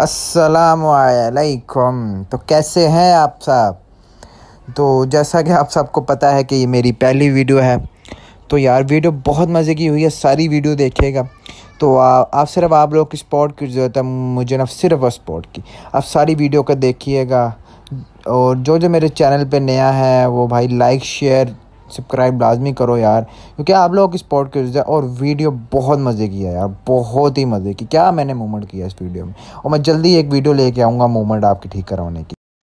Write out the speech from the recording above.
असलकुम तो कैसे हैं आप साहब तो जैसा कि आप सबको पता है कि ये मेरी पहली वीडियो है तो यार वीडियो बहुत मज़े की हुई है सारी वीडियो देखिएगा तो आप सिर्फ आप लोग की स्पॉट की ज़रूरत है मुझे ना सिर्फ और स्पोर्ट की आप सारी वीडियो का देखिएगा और जो जो मेरे चैनल पे नया है वो भाई लाइक शेयर सब्सक्राइब लाजमी करो यार क्योंकि आप लोग की सपोर्ट की वजह और वीडियो बहुत मज़े की है यार बहुत ही मज़े की क्या मैंने मूवमेंट किया इस वीडियो में और मैं जल्दी एक वीडियो लेके आऊँगा मूवमेंट आपकी ठीक कराने की